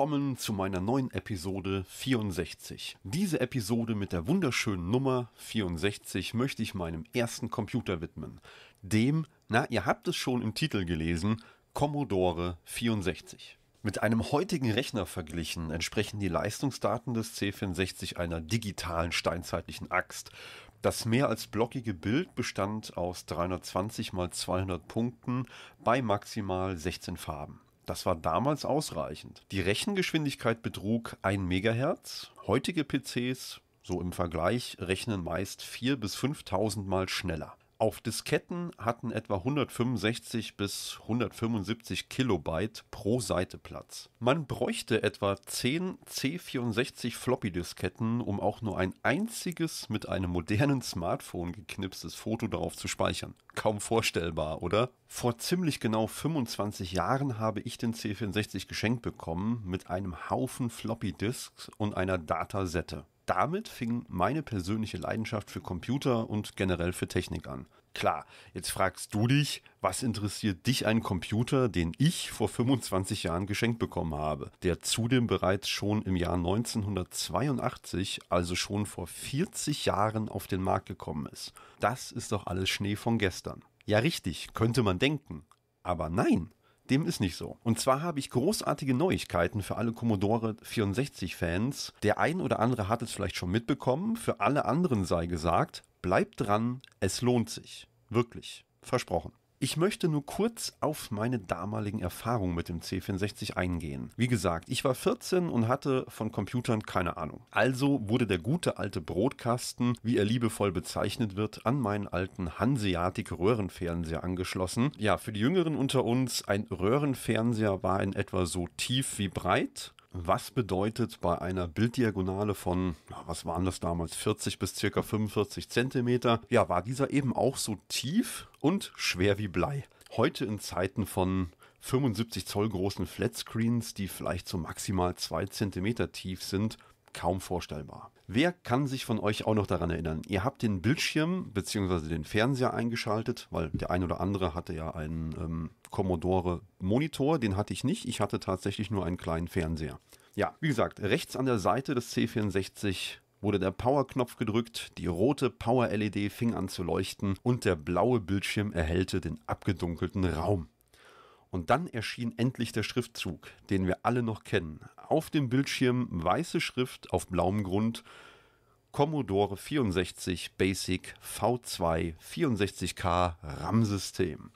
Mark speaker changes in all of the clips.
Speaker 1: willkommen zu meiner neuen Episode 64. Diese Episode mit der wunderschönen Nummer 64 möchte ich meinem ersten Computer widmen. Dem, na, ihr habt es schon im Titel gelesen, Commodore 64. Mit einem heutigen Rechner verglichen entsprechen die Leistungsdaten des C64 einer digitalen steinzeitlichen Axt. Das mehr als blockige Bild bestand aus 320 x 200 Punkten bei maximal 16 Farben. Das war damals ausreichend. Die Rechengeschwindigkeit betrug 1 MHz. Heutige PCs, so im Vergleich, rechnen meist 4.000 bis 5.000 Mal schneller. Auf Disketten hatten etwa 165 bis 175 Kilobyte pro Seite Platz. Man bräuchte etwa 10 C64 Floppy-Disketten, um auch nur ein einziges mit einem modernen Smartphone geknipstes Foto darauf zu speichern. Kaum vorstellbar, oder? Vor ziemlich genau 25 Jahren habe ich den C64 geschenkt bekommen mit einem Haufen Floppy-Disks und einer Datasette damit fing meine persönliche Leidenschaft für Computer und generell für Technik an. Klar, jetzt fragst du dich, was interessiert dich ein Computer, den ich vor 25 Jahren geschenkt bekommen habe, der zudem bereits schon im Jahr 1982, also schon vor 40 Jahren auf den Markt gekommen ist. Das ist doch alles Schnee von gestern. Ja richtig, könnte man denken. Aber nein, dem ist nicht so. Und zwar habe ich großartige Neuigkeiten für alle Commodore 64-Fans. Der ein oder andere hat es vielleicht schon mitbekommen. Für alle anderen sei gesagt, bleibt dran, es lohnt sich. Wirklich. Versprochen. Ich möchte nur kurz auf meine damaligen Erfahrungen mit dem C64 eingehen. Wie gesagt, ich war 14 und hatte von Computern keine Ahnung. Also wurde der gute alte Brotkasten, wie er liebevoll bezeichnet wird, an meinen alten Hanseatic Röhrenfernseher angeschlossen. Ja, für die Jüngeren unter uns, ein Röhrenfernseher war in etwa so tief wie breit was bedeutet bei einer Bilddiagonale von, was waren das damals, 40 bis circa 45 Zentimeter, ja, war dieser eben auch so tief und schwer wie Blei. Heute in Zeiten von 75 Zoll großen Flatscreens, die vielleicht so maximal 2 Zentimeter tief sind, kaum vorstellbar. Wer kann sich von euch auch noch daran erinnern? Ihr habt den Bildschirm bzw. den Fernseher eingeschaltet, weil der ein oder andere hatte ja einen ähm, Commodore Monitor, den hatte ich nicht. Ich hatte tatsächlich nur einen kleinen Fernseher. Ja, wie gesagt, rechts an der Seite des C64 wurde der Power-Knopf gedrückt, die rote Power-LED fing an zu leuchten und der blaue Bildschirm erhellte den abgedunkelten Raum. Und dann erschien endlich der Schriftzug, den wir alle noch kennen. Auf dem Bildschirm weiße Schrift auf blauem Grund Commodore 64 Basic V2 64K RAM-System.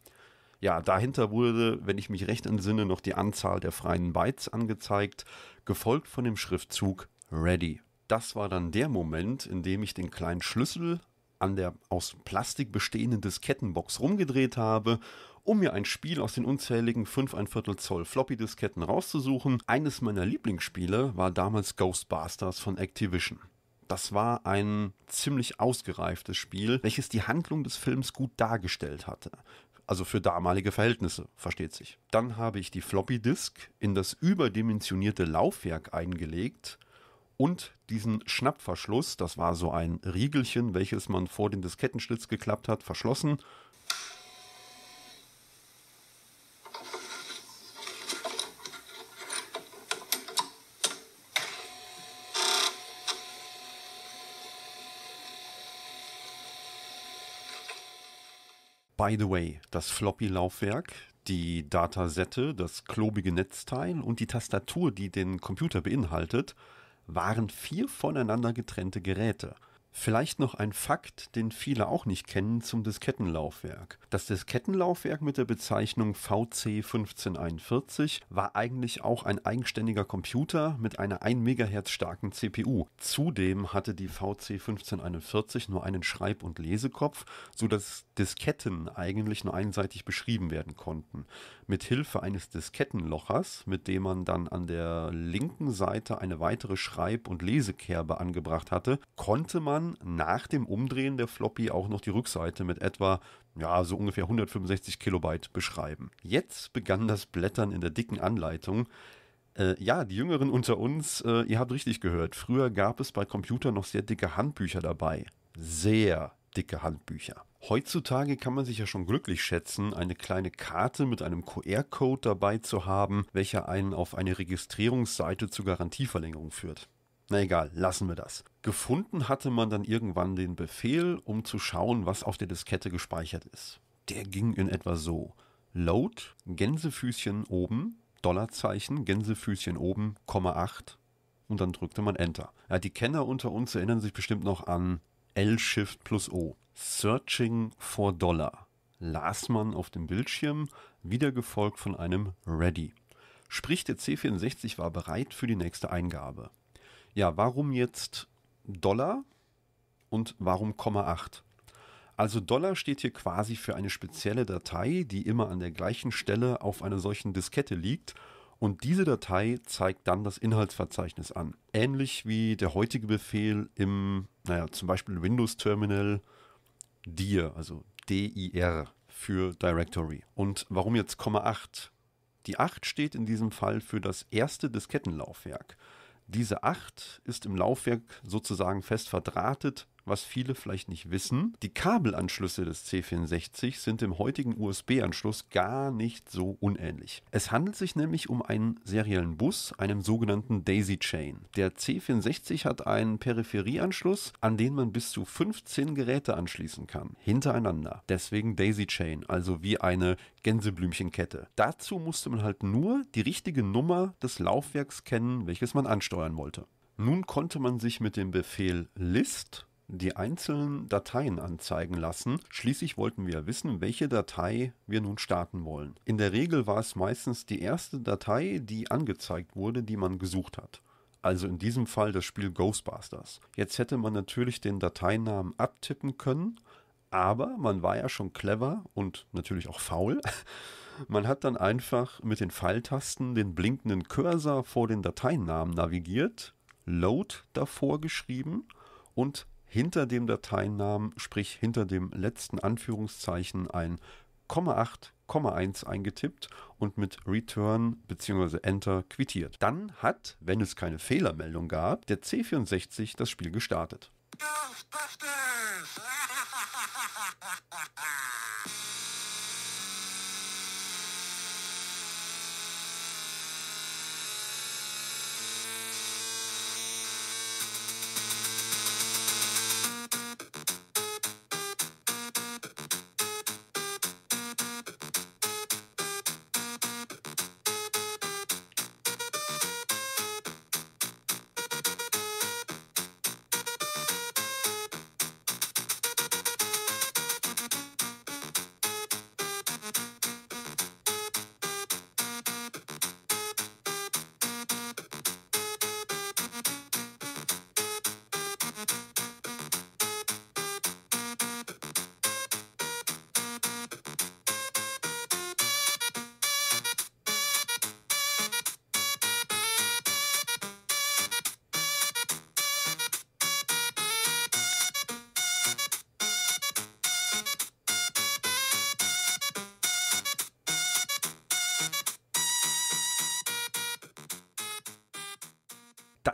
Speaker 1: Ja, dahinter wurde, wenn ich mich recht entsinne, noch die Anzahl der freien Bytes angezeigt, gefolgt von dem Schriftzug Ready. Das war dann der Moment, in dem ich den kleinen Schlüssel an der aus Plastik bestehenden Diskettenbox rumgedreht habe um mir ein Spiel aus den unzähligen 5,25 Zoll Floppy-Disketten rauszusuchen. Eines meiner Lieblingsspiele war damals Ghostbusters von Activision. Das war ein ziemlich ausgereiftes Spiel, welches die Handlung des Films gut dargestellt hatte. Also für damalige Verhältnisse, versteht sich. Dann habe ich die Floppy Disk in das überdimensionierte Laufwerk eingelegt und diesen Schnappverschluss, das war so ein Riegelchen, welches man vor den Diskettenschlitz geklappt hat, verschlossen by the way, das Floppy-Laufwerk, die Datasette, das klobige Netzteil und die Tastatur, die den Computer beinhaltet, waren vier voneinander getrennte Geräte – Vielleicht noch ein Fakt, den viele auch nicht kennen zum Diskettenlaufwerk. Das Diskettenlaufwerk mit der Bezeichnung VC1541 war eigentlich auch ein eigenständiger Computer mit einer 1 MHz starken CPU. Zudem hatte die VC1541 nur einen Schreib- und Lesekopf, sodass Disketten eigentlich nur einseitig beschrieben werden konnten. Mit Hilfe eines Diskettenlochers, mit dem man dann an der linken Seite eine weitere Schreib- und Lesekerbe angebracht hatte, konnte man dann nach dem Umdrehen der Floppy auch noch die Rückseite mit etwa, ja, so ungefähr 165 Kilobyte beschreiben. Jetzt begann das Blättern in der dicken Anleitung. Äh, ja, die Jüngeren unter uns, äh, ihr habt richtig gehört. Früher gab es bei Computern noch sehr dicke Handbücher dabei. Sehr dicke Handbücher. Heutzutage kann man sich ja schon glücklich schätzen, eine kleine Karte mit einem QR-Code dabei zu haben, welcher einen auf eine Registrierungsseite zur Garantieverlängerung führt. Na egal, lassen wir das. Gefunden hatte man dann irgendwann den Befehl, um zu schauen, was auf der Diskette gespeichert ist. Der ging in etwa so. Load, Gänsefüßchen oben, Dollarzeichen, Gänsefüßchen oben, Komma 8 und dann drückte man Enter. Ja, die Kenner unter uns erinnern sich bestimmt noch an L-Shift plus O. Searching for Dollar las man auf dem Bildschirm, wieder gefolgt von einem Ready. Sprich, der C64 war bereit für die nächste Eingabe. Ja, warum jetzt Dollar und warum Komma 8? Also Dollar steht hier quasi für eine spezielle Datei, die immer an der gleichen Stelle auf einer solchen Diskette liegt und diese Datei zeigt dann das Inhaltsverzeichnis an. Ähnlich wie der heutige Befehl im, naja, zum Beispiel Windows Terminal dir, also dir für Directory. Und warum jetzt Komma 8? Die 8 steht in diesem Fall für das erste Diskettenlaufwerk. Diese 8 ist im Laufwerk sozusagen fest verdrahtet was viele vielleicht nicht wissen, die Kabelanschlüsse des C64 sind dem heutigen USB-Anschluss gar nicht so unähnlich. Es handelt sich nämlich um einen seriellen Bus, einem sogenannten Daisy Chain. Der C64 hat einen Peripherieanschluss, an den man bis zu 15 Geräte anschließen kann, hintereinander. Deswegen Daisy Chain, also wie eine Gänseblümchenkette. Dazu musste man halt nur die richtige Nummer des Laufwerks kennen, welches man ansteuern wollte. Nun konnte man sich mit dem Befehl list die einzelnen Dateien anzeigen lassen. Schließlich wollten wir wissen, welche Datei wir nun starten wollen. In der Regel war es meistens die erste Datei, die angezeigt wurde, die man gesucht hat. Also in diesem Fall das Spiel Ghostbusters. Jetzt hätte man natürlich den Dateinamen abtippen können, aber man war ja schon clever und natürlich auch faul. Man hat dann einfach mit den Pfeiltasten den blinkenden Cursor vor den Dateinamen navigiert, Load davor geschrieben und hinter dem Dateinamen, sprich hinter dem letzten Anführungszeichen, ein 8, 1 eingetippt und mit Return bzw. Enter quittiert. Dann hat, wenn es keine Fehlermeldung gab, der C64 das Spiel gestartet. Ghostbusters!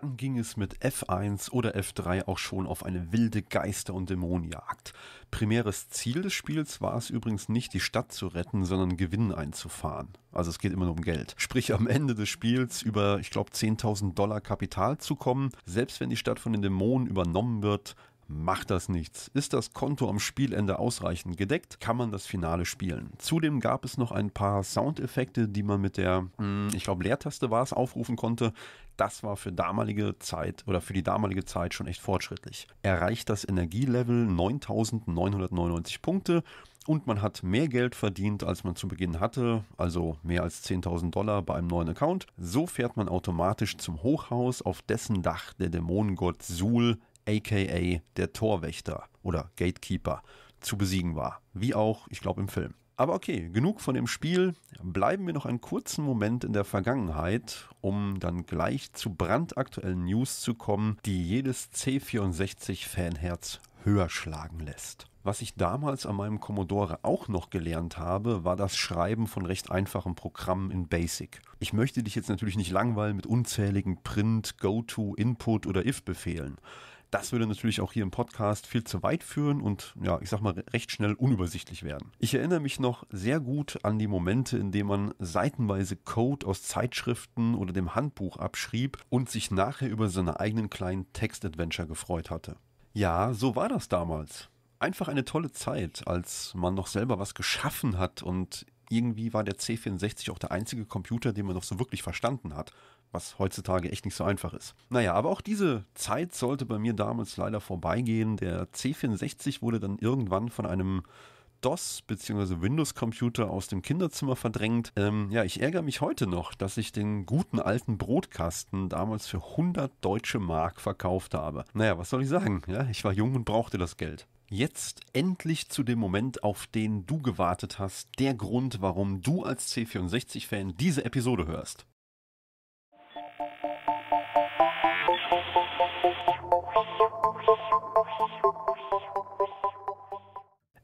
Speaker 1: Bergen ging es mit F1 oder F3 auch schon auf eine wilde Geister- und Dämonenjagd. Primäres Ziel des Spiels war es übrigens nicht, die Stadt zu retten, sondern Gewinn einzufahren. Also es geht immer nur um Geld. Sprich, am Ende des Spiels über, ich glaube, 10.000 Dollar Kapital zu kommen. Selbst wenn die Stadt von den Dämonen übernommen wird, macht das nichts. Ist das Konto am Spielende ausreichend gedeckt, kann man das Finale spielen. Zudem gab es noch ein paar Soundeffekte, die man mit der, hm, ich glaube, Leertaste war es, aufrufen konnte. Das war für damalige Zeit oder für die damalige Zeit schon echt fortschrittlich. Erreicht das Energielevel 9999 Punkte und man hat mehr Geld verdient, als man zu Beginn hatte, also mehr als 10.000 Dollar bei einem neuen Account. So fährt man automatisch zum Hochhaus, auf dessen Dach der Dämonengott Sul aka der Torwächter oder Gatekeeper, zu besiegen war. Wie auch, ich glaube, im Film. Aber okay, genug von dem Spiel. Bleiben wir noch einen kurzen Moment in der Vergangenheit, um dann gleich zu brandaktuellen News zu kommen, die jedes C64-Fanherz höher schlagen lässt. Was ich damals an meinem Commodore auch noch gelernt habe, war das Schreiben von recht einfachen Programmen in Basic. Ich möchte dich jetzt natürlich nicht langweilen mit unzähligen Print, Go-To, Input oder If-Befehlen. Das würde natürlich auch hier im Podcast viel zu weit führen und ja, ich sag mal recht schnell unübersichtlich werden. Ich erinnere mich noch sehr gut an die Momente, in denen man seitenweise Code aus Zeitschriften oder dem Handbuch abschrieb und sich nachher über seine eigenen kleinen Textadventure gefreut hatte. Ja, so war das damals. Einfach eine tolle Zeit, als man noch selber was geschaffen hat und irgendwie war der C64 auch der einzige Computer, den man noch so wirklich verstanden hat was heutzutage echt nicht so einfach ist. Naja, aber auch diese Zeit sollte bei mir damals leider vorbeigehen. Der C64 wurde dann irgendwann von einem DOS bzw. Windows-Computer aus dem Kinderzimmer verdrängt. Ähm, ja, ich ärgere mich heute noch, dass ich den guten alten Brotkasten damals für 100 deutsche Mark verkauft habe. Naja, was soll ich sagen? Ja, ich war jung und brauchte das Geld. Jetzt endlich zu dem Moment, auf den du gewartet hast, der Grund, warum du als C64-Fan diese Episode hörst.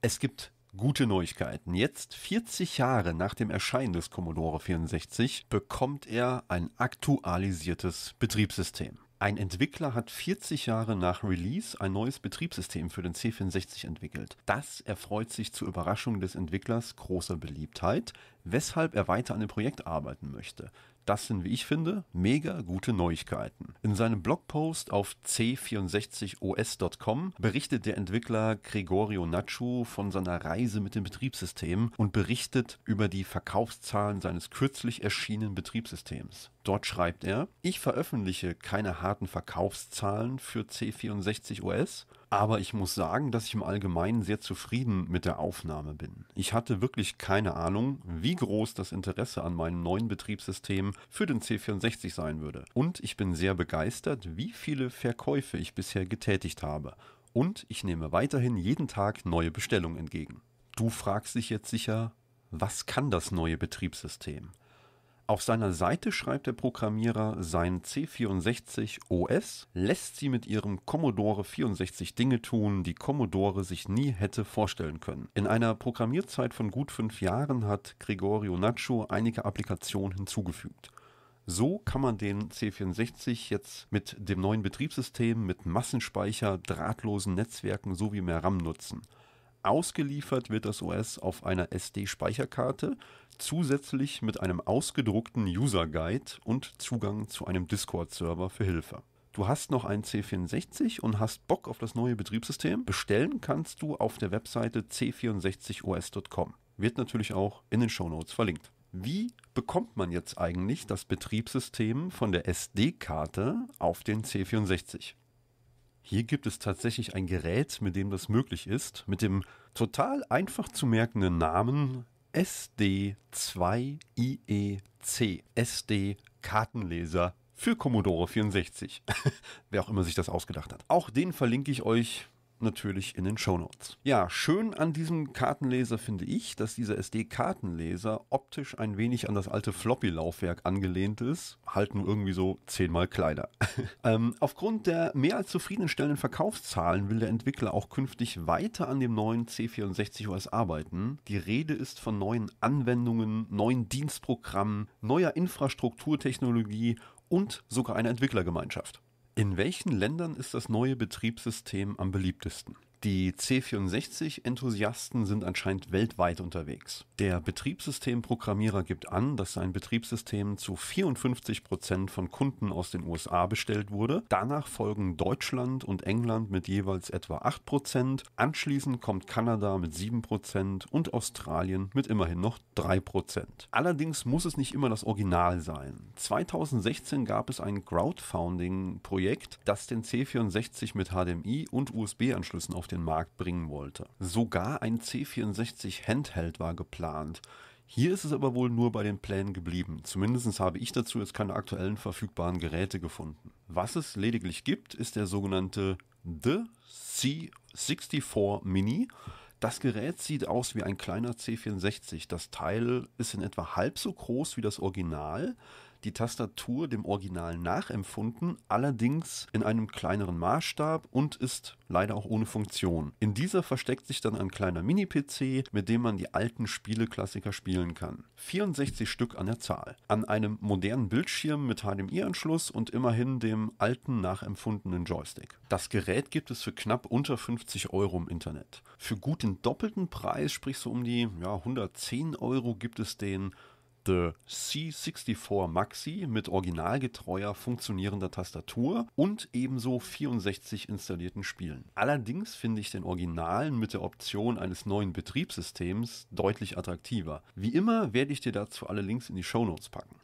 Speaker 1: Es gibt gute Neuigkeiten. Jetzt, 40 Jahre nach dem Erscheinen des Commodore 64, bekommt er ein aktualisiertes Betriebssystem. Ein Entwickler hat 40 Jahre nach Release ein neues Betriebssystem für den C64 entwickelt. Das erfreut sich zur Überraschung des Entwicklers großer Beliebtheit, weshalb er weiter an dem Projekt arbeiten möchte. Das sind, wie ich finde, mega gute Neuigkeiten. In seinem Blogpost auf c64os.com berichtet der Entwickler Gregorio Nacho von seiner Reise mit dem Betriebssystem und berichtet über die Verkaufszahlen seines kürzlich erschienenen Betriebssystems. Dort schreibt er, ich veröffentliche keine harten Verkaufszahlen für C64OS, aber ich muss sagen, dass ich im Allgemeinen sehr zufrieden mit der Aufnahme bin. Ich hatte wirklich keine Ahnung, wie groß das Interesse an meinem neuen Betriebssystem für den C64 sein würde. Und ich bin sehr begeistert, wie viele Verkäufe ich bisher getätigt habe. Und ich nehme weiterhin jeden Tag neue Bestellungen entgegen. Du fragst dich jetzt sicher, was kann das neue Betriebssystem? Auf seiner Seite schreibt der Programmierer, sein C64 OS lässt sie mit ihrem Commodore 64 Dinge tun, die Commodore sich nie hätte vorstellen können. In einer Programmierzeit von gut fünf Jahren hat Gregorio Nacho einige Applikationen hinzugefügt. So kann man den C64 jetzt mit dem neuen Betriebssystem, mit Massenspeicher, drahtlosen Netzwerken sowie mehr RAM nutzen. Ausgeliefert wird das OS auf einer SD-Speicherkarte, zusätzlich mit einem ausgedruckten User-Guide und Zugang zu einem Discord-Server für Hilfe. Du hast noch ein C64 und hast Bock auf das neue Betriebssystem? Bestellen kannst du auf der Webseite c64os.com. Wird natürlich auch in den Shownotes verlinkt. Wie bekommt man jetzt eigentlich das Betriebssystem von der SD-Karte auf den C64? Hier gibt es tatsächlich ein Gerät, mit dem das möglich ist, mit dem total einfach zu merkenden Namen SD2IEC. SD Kartenleser für Commodore 64. Wer auch immer sich das ausgedacht hat. Auch den verlinke ich euch natürlich in den Shownotes. Ja, schön an diesem Kartenleser finde ich, dass dieser SD-Kartenleser optisch ein wenig an das alte Floppy-Laufwerk angelehnt ist, halt nur irgendwie so zehnmal kleiner. ähm, aufgrund der mehr als zufriedenstellenden Verkaufszahlen will der Entwickler auch künftig weiter an dem neuen C64 OS arbeiten. Die Rede ist von neuen Anwendungen, neuen Dienstprogrammen, neuer Infrastrukturtechnologie und sogar einer Entwicklergemeinschaft. In welchen Ländern ist das neue Betriebssystem am beliebtesten? Die C64-Enthusiasten sind anscheinend weltweit unterwegs. Der Betriebssystemprogrammierer gibt an, dass sein Betriebssystem zu 54% von Kunden aus den USA bestellt wurde. Danach folgen Deutschland und England mit jeweils etwa 8%. Anschließend kommt Kanada mit 7% und Australien mit immerhin noch 3%. Allerdings muss es nicht immer das Original sein. 2016 gab es ein Crowdfunding-Projekt, das den C64 mit HDMI und USB-Anschlüssen auf auf den Markt bringen wollte. Sogar ein C64 Handheld war geplant. Hier ist es aber wohl nur bei den Plänen geblieben. Zumindest habe ich dazu jetzt keine aktuellen verfügbaren Geräte gefunden. Was es lediglich gibt, ist der sogenannte The C64 Mini. Das Gerät sieht aus wie ein kleiner C64. Das Teil ist in etwa halb so groß wie das Original, die Tastatur dem Original nachempfunden, allerdings in einem kleineren Maßstab und ist leider auch ohne Funktion. In dieser versteckt sich dann ein kleiner Mini-PC, mit dem man die alten Spieleklassiker spielen kann. 64 Stück an der Zahl. An einem modernen Bildschirm mit HDMI-Anschluss und immerhin dem alten nachempfundenen Joystick. Das Gerät gibt es für knapp unter 50 Euro im Internet. Für gut den doppelten Preis, sprich so um die ja, 110 Euro, gibt es den The C64 Maxi mit originalgetreuer funktionierender Tastatur und ebenso 64 installierten Spielen. Allerdings finde ich den Originalen mit der Option eines neuen Betriebssystems deutlich attraktiver. Wie immer werde ich dir dazu alle Links in die Shownotes packen.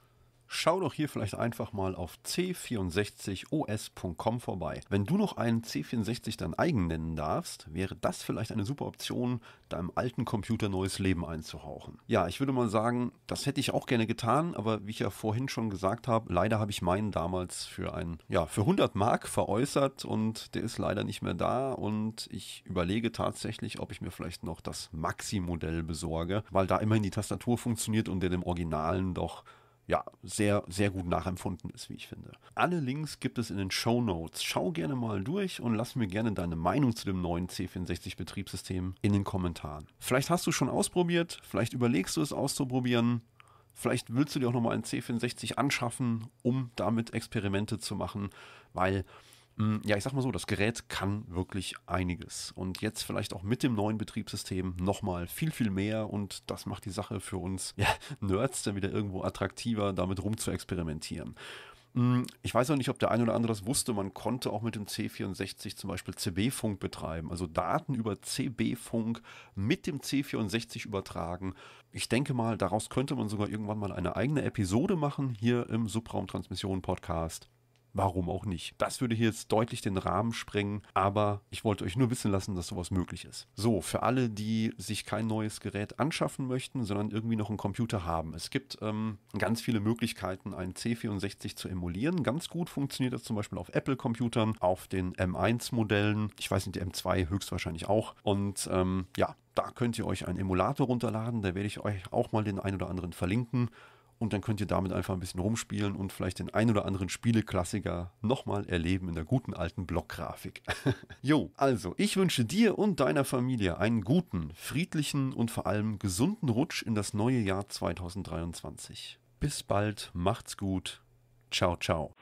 Speaker 1: Schau doch hier vielleicht einfach mal auf c64os.com vorbei. Wenn du noch einen C64 dein eigen nennen darfst, wäre das vielleicht eine super Option, deinem alten Computer neues Leben einzuhauchen. Ja, ich würde mal sagen, das hätte ich auch gerne getan, aber wie ich ja vorhin schon gesagt habe, leider habe ich meinen damals für ein, ja, für 100 Mark veräußert und der ist leider nicht mehr da und ich überlege tatsächlich, ob ich mir vielleicht noch das Maxi-Modell besorge, weil da immerhin die Tastatur funktioniert und der dem Originalen doch ja, sehr, sehr gut nachempfunden ist, wie ich finde. Alle Links gibt es in den Show Notes. Schau gerne mal durch und lass mir gerne deine Meinung zu dem neuen C64 Betriebssystem in den Kommentaren. Vielleicht hast du schon ausprobiert, vielleicht überlegst du es auszuprobieren. Vielleicht willst du dir auch nochmal einen C64 anschaffen, um damit Experimente zu machen, weil Mm, ja, ich sag mal so, das Gerät kann wirklich einiges. Und jetzt vielleicht auch mit dem neuen Betriebssystem nochmal viel, viel mehr. Und das macht die Sache für uns ja, Nerds dann wieder irgendwo attraktiver, damit rumzuexperimentieren. Mm, ich weiß auch nicht, ob der eine oder andere das wusste. Man konnte auch mit dem C64 zum Beispiel CB-Funk betreiben, also Daten über CB-Funk mit dem C64 übertragen. Ich denke mal, daraus könnte man sogar irgendwann mal eine eigene Episode machen hier im Subraumtransmission-Podcast. Warum auch nicht? Das würde hier jetzt deutlich den Rahmen sprengen, aber ich wollte euch nur wissen lassen, dass sowas möglich ist. So, für alle, die sich kein neues Gerät anschaffen möchten, sondern irgendwie noch einen Computer haben. Es gibt ähm, ganz viele Möglichkeiten, einen C64 zu emulieren. Ganz gut funktioniert das zum Beispiel auf Apple-Computern, auf den M1-Modellen. Ich weiß nicht, die M2 höchstwahrscheinlich auch. Und ähm, ja, da könnt ihr euch einen Emulator runterladen. Da werde ich euch auch mal den einen oder anderen verlinken. Und dann könnt ihr damit einfach ein bisschen rumspielen und vielleicht den ein oder anderen Spieleklassiker nochmal erleben in der guten alten Blockgrafik. jo, also ich wünsche dir und deiner Familie einen guten, friedlichen und vor allem gesunden Rutsch in das neue Jahr 2023. Bis bald, macht's gut, ciao, ciao.